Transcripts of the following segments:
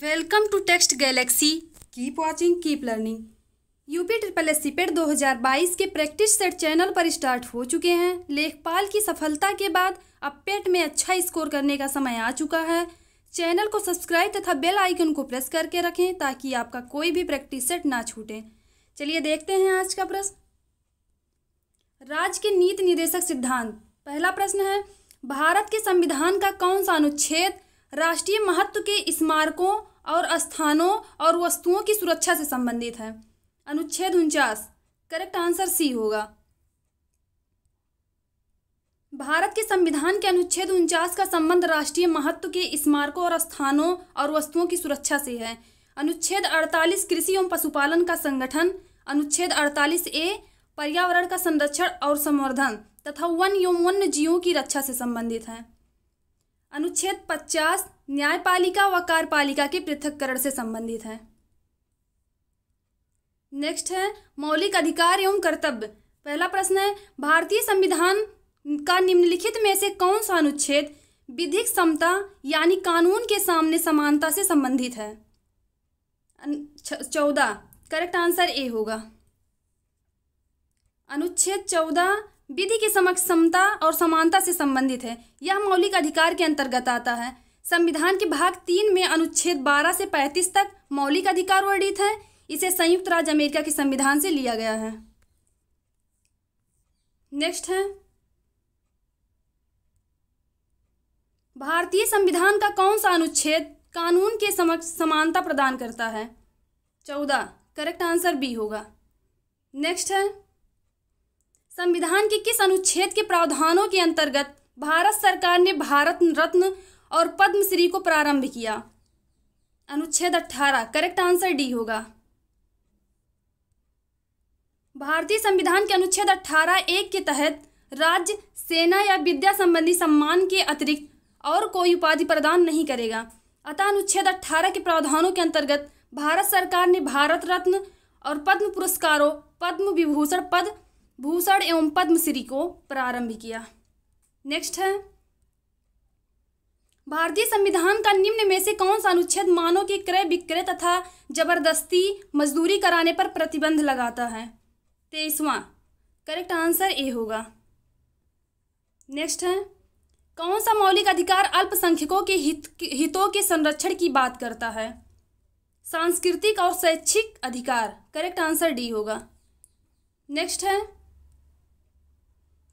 welcome to text galaxy keep watching keep learning UP triple S C PET के practice set channel पर start हो चुके हैं लेखपाल की सफलता के बाद अब पेट में अच्छा स्कोर करने का समय आ चुका है चैनल को सब्सक्राइब तथा बेल आइकन को प्रेस करके रखें ताकि आपका कोई भी प्रैक्टिस सेट ना छूटे चलिए देखते हैं आज का प्रश्न राज्य के नीति निदेशक सिद्धांत पहला प्रश्न है भारत के संविधान का कौन सा अनुच्छेद राष्ट्रीय महत्व के स्मारकों और स्थानों और वस्तुओं की सुरक्षा से संबंधित है अनुच्छेद उनचास करेक्ट आंसर सी होगा भारत के संविधान के अनुच्छेद उनचास का संबंध राष्ट्रीय महत्व के स्मारकों और स्थानों और वस्तुओं की सुरक्षा से है अनुच्छेद 48 कृषि एवं पशुपालन का संगठन अनुच्छेद 48 ए पर्यावरण का संरक्षण और संवर्धन तथा वन एवं वन्य जीवों की रक्षा से संबंधित है अनुच्छेद 50 न्यायपालिका व कार्यपालिका के पृथककरण से संबंधित है नेक्स्ट है मौलिक अधिकार एवं कर्तव्य पहला प्रश्न है भारतीय संविधान का निम्नलिखित में से कौन सा अनुच्छेद विधिक समता यानी कानून के सामने समानता से संबंधित है चौदह करेक्ट आंसर ए होगा अनुच्छेद चौदह विधि की समक्ष समता और समानता से संबंधित है यह मौलिक अधिकार के अंतर्गत आता है संविधान के भाग तीन में अनुच्छेद बारह से पैंतीस तक मौलिक अधिकार वर्णित है इसे संयुक्त राज्य अमेरिका के संविधान से लिया गया है नेक्स्ट है भारतीय संविधान का कौन सा अनुच्छेद कानून के समक्ष समानता प्रदान करता है चौदह करेक्ट आंसर बी होगा नेक्स्ट है संविधान के किस अनुच्छेद के प्रावधानों के अंतर्गत भारत सरकार ने भारत रत्न और पद्मश्री को प्रारंभ किया अनुच्छेद 18 करेक्ट आंसर डी होगा भारतीय संविधान के अनुच्छेद 18 एक के तहत राज्य सेना या विद्या संबंधी सम्मान के अतिरिक्त और कोई उपाधि प्रदान नहीं करेगा अतः अनुच्छेद 18 के प्रावधानों के अंतर्गत भारत सरकार ने भारत रत्न और पद्म पुरस्कारों पद्म विभूषण पद भूषण एवं पद्मश्री को प्रारंभ किया नेक्स्ट है भारतीय संविधान का निम्न में से कौन सा अनुच्छेद मानव के क्रय विक्रय तथा जबरदस्ती मजदूरी कराने पर प्रतिबंध लगाता है तेईसवा करेक्ट आंसर ए होगा नेक्स्ट है कौन सा मौलिक अधिकार अल्पसंख्यकों के हित हितों के संरक्षण की बात करता है सांस्कृतिक और शैक्षिक अधिकार करेक्ट आंसर डी होगा नेक्स्ट है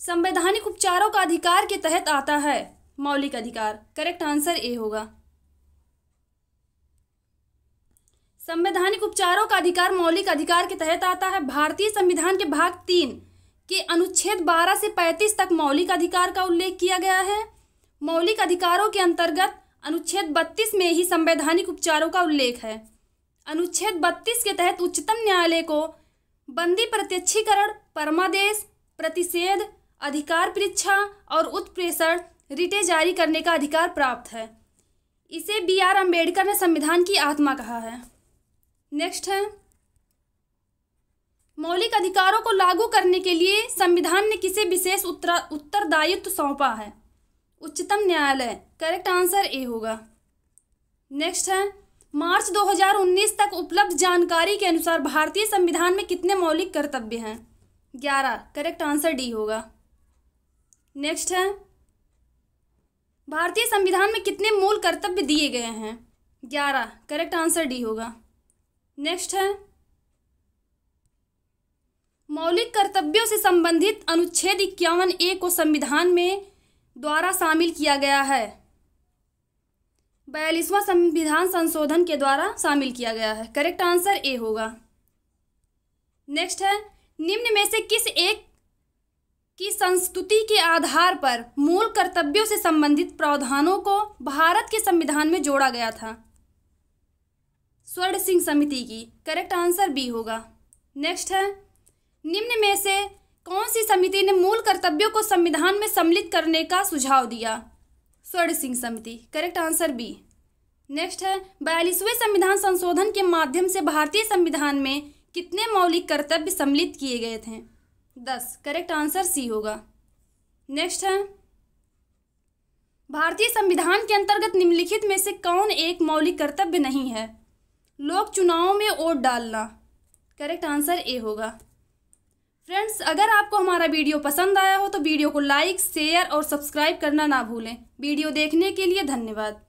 संवैधानिक उपचारों का अधिकार के तहत आता है मौलिक अधिकार करेक्ट आंसर ए होगा संवैधानिक उपचारों का अधिकार मौलिक अधिकार के तहत आता है भारतीय संविधान के भाग तीन के अनुच्छेद 12 से 35 तक मौलिक अधिकार का उल्लेख किया गया है मौलिक अधिकारों के अंतर्गत अनुच्छेद 32 में ही संवैधानिक उपचारों का उल्लेख है अनुच्छेद 32 के तहत उच्चतम न्यायालय को बंदी प्रत्यक्षीकरण परमादेश प्रतिषेध अधिकार परीक्षा और उत्प्रेषण रिटे जारी करने का अधिकार प्राप्त है इसे बी आर अम्बेडकर ने संविधान की आत्मा कहा है नेक्स्ट है मौलिक अधिकारों को लागू करने के लिए संविधान ने किसे विशेष उत्तरदायित्व सौंपा है उच्चतम न्यायालय करेक्ट आंसर ए होगा नेक्स्ट है मार्च 2019 तक उपलब्ध जानकारी के अनुसार भारतीय संविधान में कितने मौलिक कर्तव्य हैं ग्यारह करेक्ट आंसर डी होगा नेक्स्ट है भारतीय संविधान में कितने मूल कर्तव्य दिए गए हैं ग्यारह करेक्ट आंसर डी होगा नेक्स्ट है मौलिक कर्तव्यों से संबंधित अनुच्छेद इक्यावन ए को संविधान में द्वारा शामिल किया गया है बयालीसवां संविधान संशोधन के द्वारा शामिल किया गया है करेक्ट आंसर ए होगा नेक्स्ट है निम्न में से किस एक की संस्कृति के आधार पर मूल कर्तव्यों से संबंधित प्रावधानों को भारत के संविधान में जोड़ा गया था स्वर्ण सिंह समिति की करेक्ट आंसर बी होगा नेक्स्ट है निम्न में से कौन सी समिति ने मूल कर्तव्यों को संविधान में सम्मिलित करने का सुझाव दिया स्वर्ण सिंह समिति करेक्ट आंसर बी नेक्स्ट है बयालीसवें संविधान संशोधन के माध्यम से भारतीय संविधान में कितने मौलिक कर्तव्य सम्मिलित किए गए थे दस करेक्ट आंसर सी होगा नेक्स्ट है भारतीय संविधान के अंतर्गत निम्नलिखित में से कौन एक मौलिक कर्तव्य नहीं है लोक चुनावों में वोट डालना करेक्ट आंसर ए होगा फ्रेंड्स अगर आपको हमारा वीडियो पसंद आया हो तो वीडियो को लाइक शेयर और सब्सक्राइब करना ना भूलें वीडियो देखने के लिए धन्यवाद